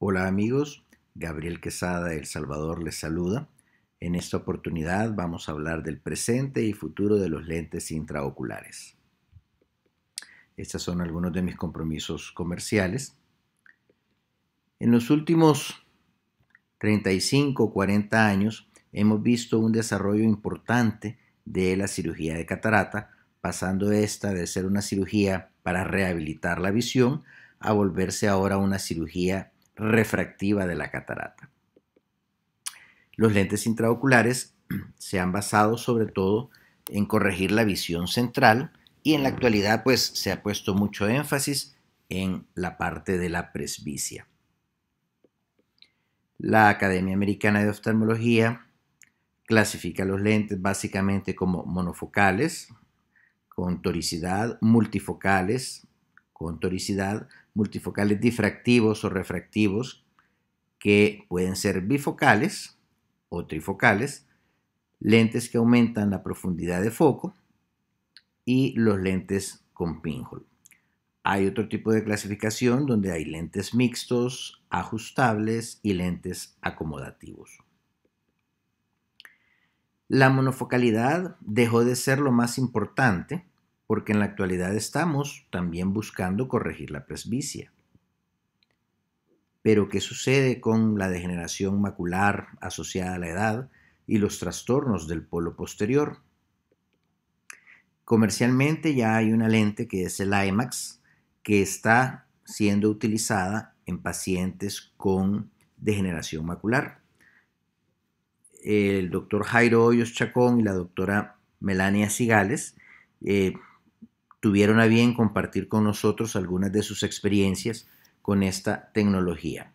Hola amigos, Gabriel Quesada de El Salvador les saluda. En esta oportunidad vamos a hablar del presente y futuro de los lentes intraoculares. Estos son algunos de mis compromisos comerciales. En los últimos 35 o 40 años hemos visto un desarrollo importante de la cirugía de catarata, pasando esta de ser una cirugía para rehabilitar la visión a volverse ahora una cirugía refractiva de la catarata. Los lentes intraoculares se han basado sobre todo en corregir la visión central y en la actualidad pues se ha puesto mucho énfasis en la parte de la presbicia. La Academia Americana de Oftalmología clasifica los lentes básicamente como monofocales, con toricidad, multifocales, con toricidad, multifocales difractivos o refractivos que pueden ser bifocales o trifocales, lentes que aumentan la profundidad de foco y los lentes con pinhole. Hay otro tipo de clasificación donde hay lentes mixtos, ajustables y lentes acomodativos. La monofocalidad dejó de ser lo más importante porque en la actualidad estamos también buscando corregir la presbicia. Pero ¿qué sucede con la degeneración macular asociada a la edad y los trastornos del polo posterior? Comercialmente ya hay una lente que es el IMAX que está siendo utilizada en pacientes con degeneración macular. El doctor Jairo Hoyos Chacón y la doctora Melania Sigales eh, tuvieron a bien compartir con nosotros algunas de sus experiencias con esta tecnología.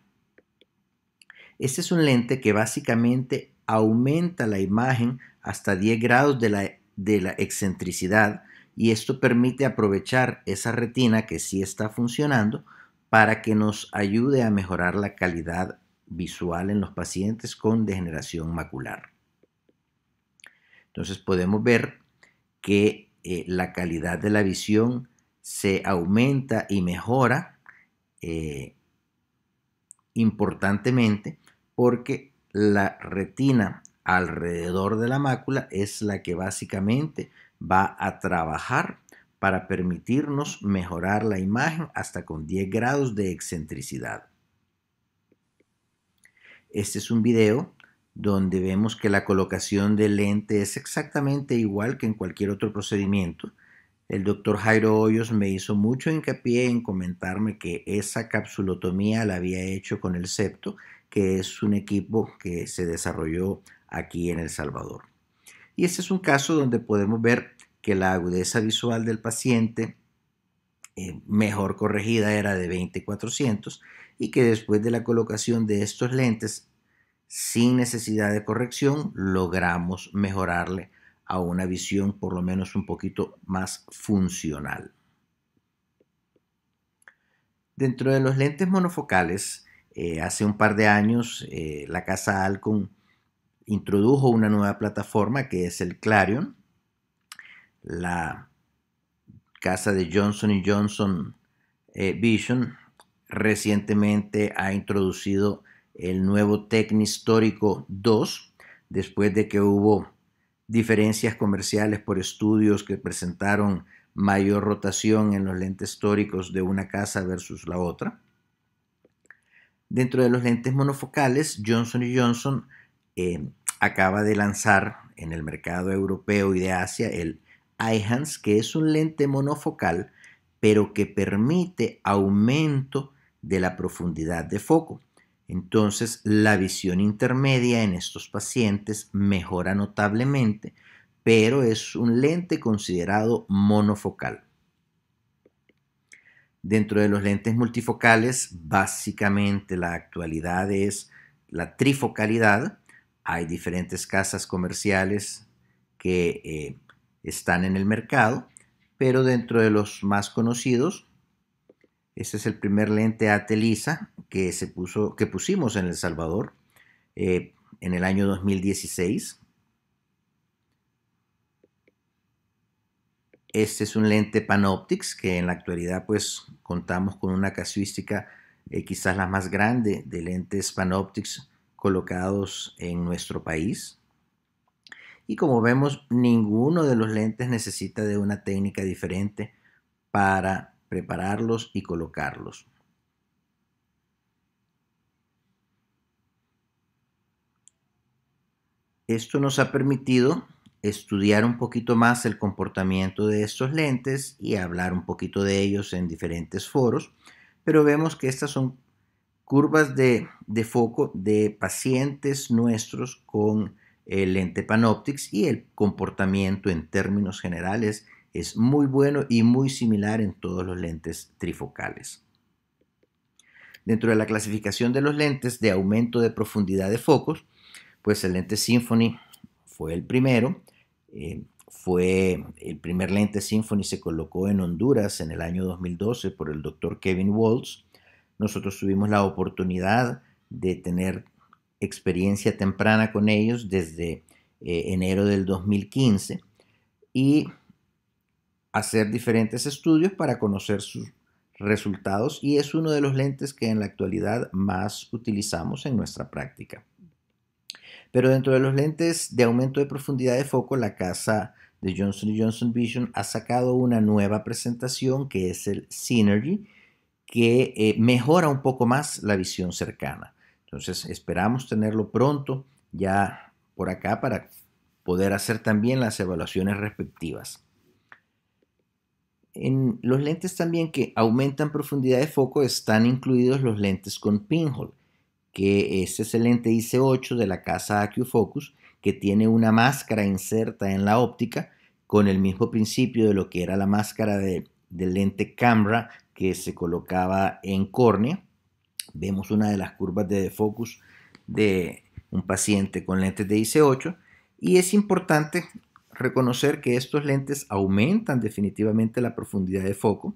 Este es un lente que básicamente aumenta la imagen hasta 10 grados de la, excentricidad y esto permite aprovechar esa retina que sí está funcionando para que nos ayude a mejorar la calidad visual en los pacientes con degeneración macular. Entonces podemos ver que eh, la calidad de la visión se aumenta y mejora eh, importantemente porque la retina alrededor de la mácula es la que básicamente va a trabajar para permitirnos mejorar la imagen hasta con 10 grados de excentricidad. Este es un video donde vemos que la colocación del lente es exactamente igual que en cualquier otro procedimiento. El doctor Jairo Hoyos me hizo mucho hincapié en comentarme que esa capsulotomía la había hecho con el septo, que es un equipo que se desarrolló aquí en El Salvador. Y este es un caso donde podemos ver que la agudeza visual del paciente eh, mejor corregida era de 2400 y que después de la colocación de estos lentes sin necesidad de corrección, logramos mejorarle a una visión por lo menos un poquito más funcional. Dentro de los lentes monofocales, eh, hace un par de años eh, la casa Alcon introdujo una nueva plataforma que es el Clarion. La casa de Johnson Johnson eh, Vision recientemente ha introducido el nuevo Histórico 2, después de que hubo diferencias comerciales por estudios que presentaron mayor rotación en los lentes históricos de una casa versus la otra. Dentro de los lentes monofocales, Johnson Johnson eh, acaba de lanzar en el mercado europeo y de Asia el iHans, que es un lente monofocal, pero que permite aumento de la profundidad de foco. Entonces, la visión intermedia en estos pacientes mejora notablemente, pero es un lente considerado monofocal. Dentro de los lentes multifocales, básicamente la actualidad es la trifocalidad. Hay diferentes casas comerciales que eh, están en el mercado, pero dentro de los más conocidos este es el primer lente ATELISA que, se puso, que pusimos en El Salvador eh, en el año 2016. Este es un lente Panoptics que en la actualidad pues contamos con una casuística eh, quizás la más grande de lentes Panoptics colocados en nuestro país. Y como vemos, ninguno de los lentes necesita de una técnica diferente para prepararlos y colocarlos. Esto nos ha permitido estudiar un poquito más el comportamiento de estos lentes y hablar un poquito de ellos en diferentes foros, pero vemos que estas son curvas de, foco de pacientes nuestros con el lente panoptics y el comportamiento en términos generales es muy bueno y muy similar en todos los lentes trifocales. Dentro de la clasificación de los lentes de aumento de profundidad de focos, pues el lente Symphony fue el primero. Eh, fue el primer lente Symphony se colocó en Honduras en el año 2012 por el doctor Kevin Waltz. Nosotros tuvimos la oportunidad de tener experiencia temprana con ellos desde eh, enero del 2015 y hacer diferentes estudios para conocer sus resultados y es uno de los lentes que en la actualidad más utilizamos en nuestra práctica. Pero dentro de los lentes de aumento de profundidad de foco, la casa de Johnson Johnson Vision ha sacado una nueva presentación que es el Synergy, que eh, mejora un poco más la visión cercana. Entonces esperamos tenerlo pronto ya por acá para poder hacer también las evaluaciones respectivas en los lentes también que aumentan profundidad de foco están incluidos los lentes con pinhole, que este es el lente IC8 de la casa AcuFocus, que tiene una máscara inserta en la óptica con el mismo principio de lo que era la máscara del lente Camera que se colocaba en córnea. Vemos una de las curvas de defocus de un paciente con lentes de IC8 y es importante reconocer que estos lentes aumentan definitivamente la profundidad de foco,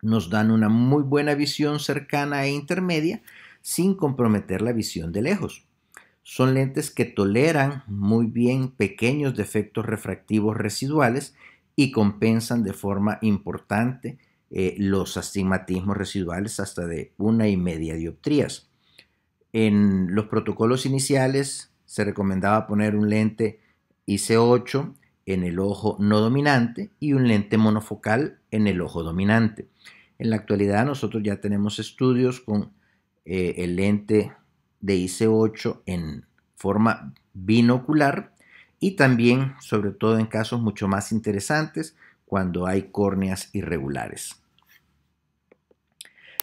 nos dan una muy buena visión cercana e intermedia sin comprometer la visión de lejos. Son lentes que toleran muy bien pequeños defectos refractivos residuales y compensan de forma importante eh, los astigmatismos residuales hasta de una y media dioptrías. En los protocolos iniciales se recomendaba poner un lente IC8 en el ojo no dominante y un lente monofocal en el ojo dominante. En la actualidad nosotros ya tenemos estudios con eh, el lente de IC8 en forma binocular y también, sobre todo en casos mucho más interesantes, cuando hay córneas irregulares.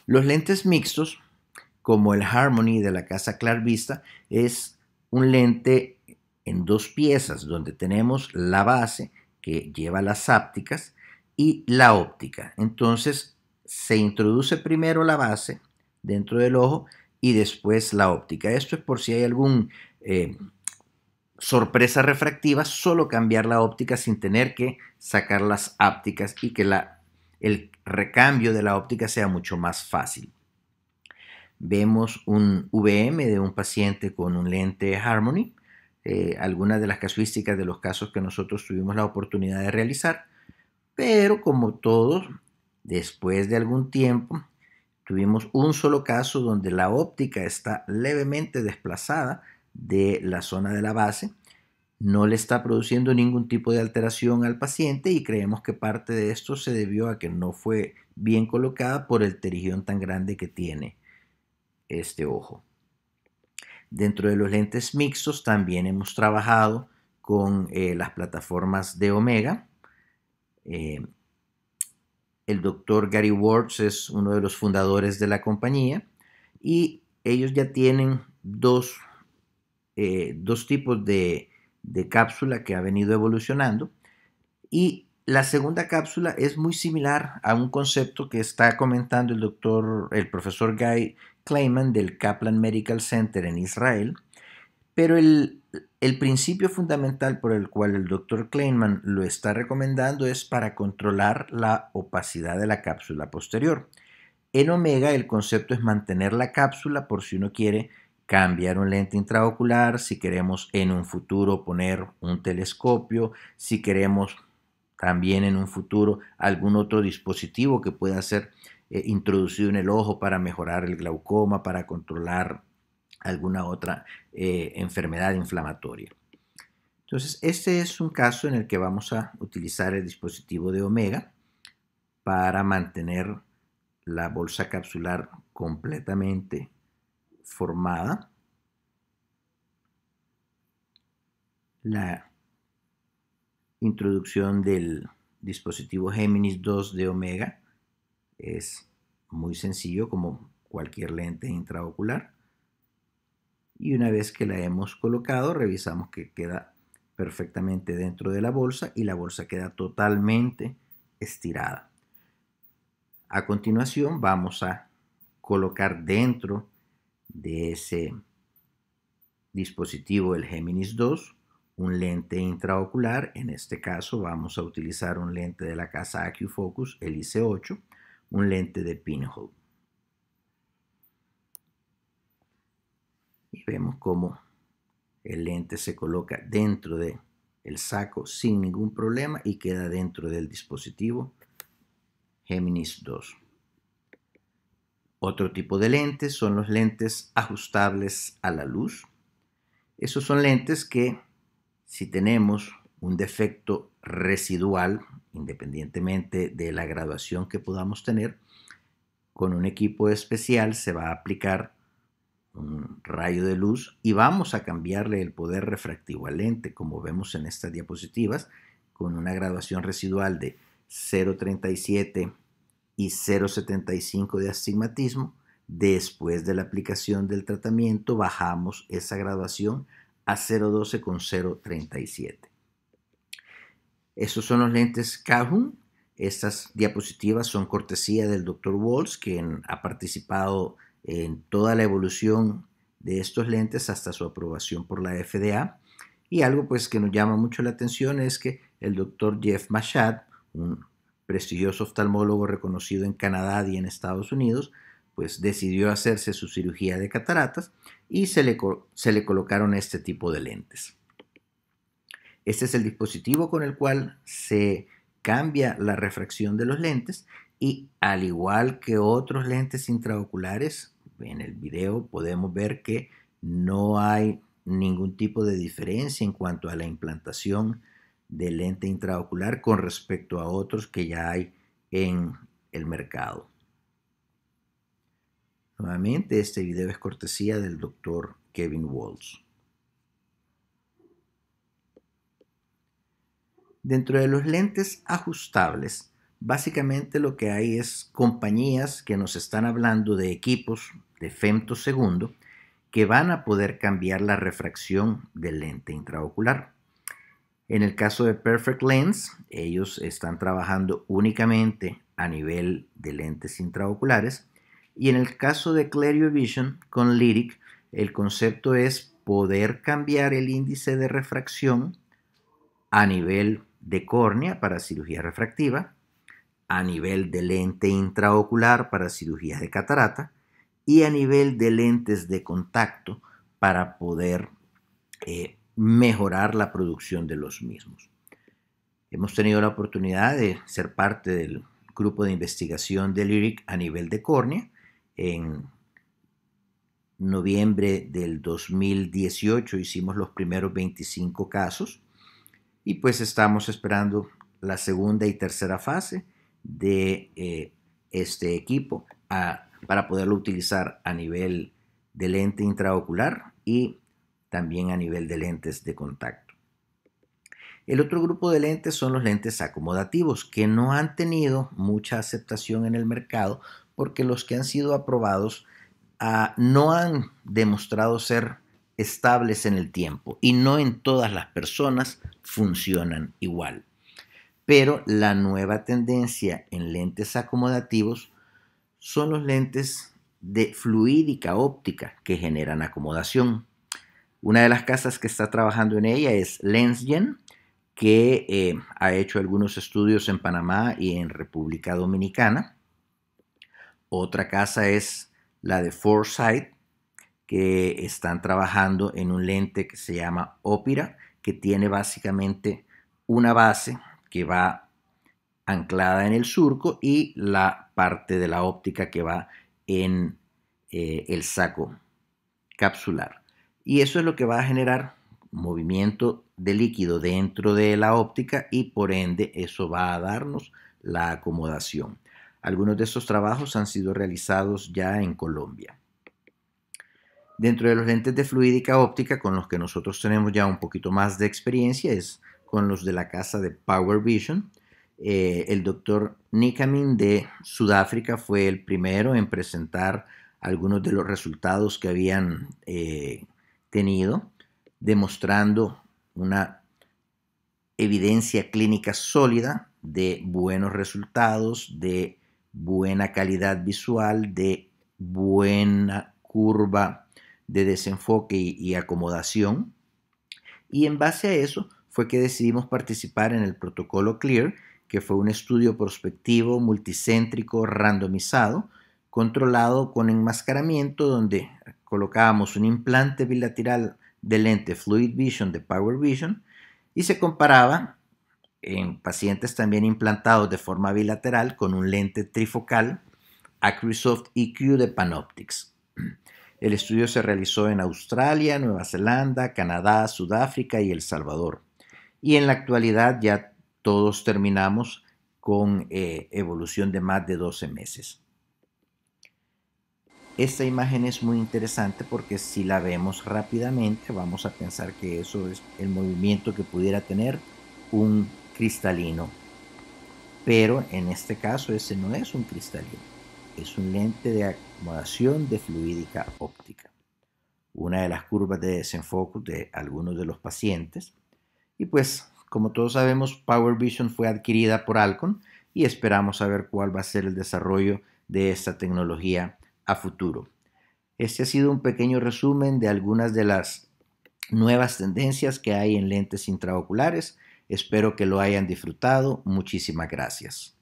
Los lentes mixtos, como el Harmony de la casa Clarvista, es un lente en dos piezas donde tenemos la base que lleva las ápticas y la óptica. Entonces se introduce primero la base dentro del ojo y después la óptica. Esto es por si hay alguna eh, sorpresa refractiva, solo cambiar la óptica sin tener que sacar las ápticas y que la, el recambio de la óptica sea mucho más fácil. Vemos un VM de un paciente con un lente Harmony eh, algunas de las casuísticas de los casos que nosotros tuvimos la oportunidad de realizar, pero como todos, después de algún tiempo, tuvimos un solo caso donde la óptica está levemente desplazada de la zona de la base, no le está produciendo ningún tipo de alteración al paciente y creemos que parte de esto se debió a que no fue bien colocada por el terigión tan grande que tiene este ojo. Dentro de los lentes mixtos también hemos trabajado con eh, las plataformas de Omega. Eh, el doctor Gary Wards es uno de los fundadores de la compañía y ellos ya tienen dos, eh, dos tipos de, de, cápsula que ha venido evolucionando. Y la segunda cápsula es muy similar a un concepto que está comentando el doctor, el profesor Guy, del Kaplan Medical Center en Israel, pero el, el principio fundamental por el cual el doctor Kleinman lo está recomendando es para controlar la opacidad de la cápsula posterior. En omega el concepto es mantener la cápsula por si uno quiere cambiar un lente intraocular, si queremos en un futuro poner un telescopio, si queremos también en un futuro algún otro dispositivo que pueda ser eh, introducido en el ojo para mejorar el glaucoma, para controlar alguna otra eh, enfermedad inflamatoria. Entonces, este es un caso en el que vamos a utilizar el dispositivo de omega para mantener la bolsa capsular completamente formada. La introducción del dispositivo Géminis 2 de omega es muy sencillo como cualquier lente intraocular. Y una vez que la hemos colocado, revisamos que queda perfectamente dentro de la bolsa y la bolsa queda totalmente estirada. A continuación vamos a colocar dentro de ese dispositivo el Géminis 2 un lente intraocular, en este caso vamos a utilizar un lente de la casa AcuFocus, el IC8, un lente de pinhole. Y vemos cómo el lente se coloca dentro del el saco sin ningún problema y queda dentro del dispositivo Géminis 2. Otro tipo de lentes son los lentes ajustables a la luz. Esos son lentes que si tenemos un defecto residual independientemente de la graduación que podamos tener, con un equipo especial se va a aplicar un rayo de luz y vamos a cambiarle el poder refractivo al lente, como vemos en estas diapositivas, con una graduación residual de 0.37 y 0.75 de astigmatismo. Después de la aplicación del tratamiento bajamos esa graduación a 0.12 con 0.37. Estos son los lentes Calhoun. Estas diapositivas son cortesía del Dr. Walsh, quien ha participado en toda la evolución de estos lentes hasta su aprobación por la FDA. Y algo pues que nos llama mucho la atención es que el doctor Jeff Machad, un prestigioso oftalmólogo reconocido en Canadá y en Estados Unidos, pues decidió hacerse su cirugía de cataratas y se se le colocaron este tipo de lentes. Este es el dispositivo con el cual se cambia la refracción de los lentes y al igual que otros lentes intraoculares, en el video podemos ver que no hay ningún tipo de diferencia en cuanto a la implantación del lente intraocular con respecto a otros que ya hay en el mercado. Nuevamente, este video es cortesía del doctor Kevin Walsh. Dentro de los lentes ajustables, básicamente lo que hay es compañías que nos están hablando de equipos de femtosegundo que van a poder cambiar la refracción del lente intraocular. En el caso de Perfect Lens, ellos están trabajando únicamente a nivel de lentes intraoculares. Y en el caso de Clario Vision con Lyric, el concepto es poder cambiar el índice de refracción a nivel de córnea para cirugía refractiva, a nivel de lente intraocular para cirugías de catarata y a nivel de lentes de contacto para poder eh, mejorar la producción de los mismos. Hemos tenido la oportunidad de ser parte del grupo de investigación de Lyric a nivel de córnea en noviembre del 2018 hicimos los primeros 25 casos y pues estamos esperando la segunda y tercera fase de eh, este equipo para poderlo utilizar a nivel de lente intraocular y también a nivel de lentes de contacto. El otro grupo de lentes son los lentes acomodativos, que no han tenido mucha aceptación en el mercado porque los que han sido aprobados ah, no han demostrado ser estables en el tiempo y no en todas las personas funcionan igual. Pero la nueva tendencia en lentes acomodativos son los lentes de fluídica óptica que generan acomodación. Una de las casas que está trabajando en ella es Lensgen, que eh, ha hecho algunos estudios en Panamá y en República Dominicana. Otra casa es la de Foresight, que están trabajando en un lente que se llama ópira que tiene básicamente una base que va anclada en el surco y la parte de la óptica que va en eh, el saco capsular. Y eso es lo que va a generar movimiento de líquido dentro de la óptica y por ende eso va a darnos la acomodación. Algunos de estos trabajos han sido realizados ya en Colombia. Dentro de los lentes de fluídica óptica con los que nosotros tenemos ya un poquito más de experiencia es con los de la casa de Power Vision. Eh, el doctor Nikamin de Sudáfrica fue el primero en presentar algunos de los resultados que habían eh, tenido, demostrando una evidencia clínica sólida de buenos resultados, de buena calidad visual, de buena curva de desenfoque y acomodación. Y en base a eso fue que decidimos participar en el protocolo CLEAR, que fue un estudio prospectivo, multicéntrico, randomizado, controlado con enmascaramiento, donde colocábamos un implante bilateral de lente Fluid Vision de Power Vision y se comparaba en pacientes también implantados de forma bilateral con un lente trifocal Acrisoft EQ de Panoptics. El estudio se realizó en Australia, Nueva Zelanda, Canadá, Sudáfrica y El Salvador. Y en la actualidad ya todos terminamos con eh, evolución de más de 12 meses. Esta imagen es muy interesante porque si la vemos rápidamente vamos a pensar que eso es el movimiento que pudiera tener un cristalino. Pero en este caso ese no es un cristalino es un lente de acomodación de fluídica óptica, una de las curvas de desenfoque de algunos de los pacientes. Y pues, como todos sabemos, Power Vision fue adquirida por Alcon y esperamos saber cuál va a ser el desarrollo de esta tecnología a futuro. Este ha sido un pequeño resumen de algunas de las nuevas tendencias que hay en lentes intraoculares. Espero que lo hayan disfrutado. Muchísimas gracias.